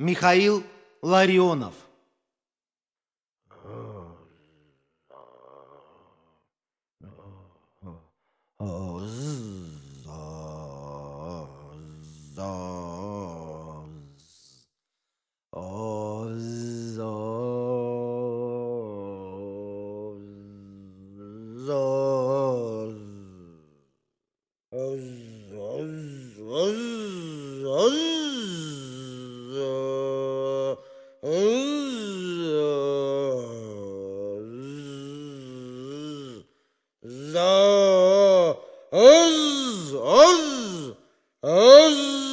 Михаил Ларионов. Zo, uz, uz, uz.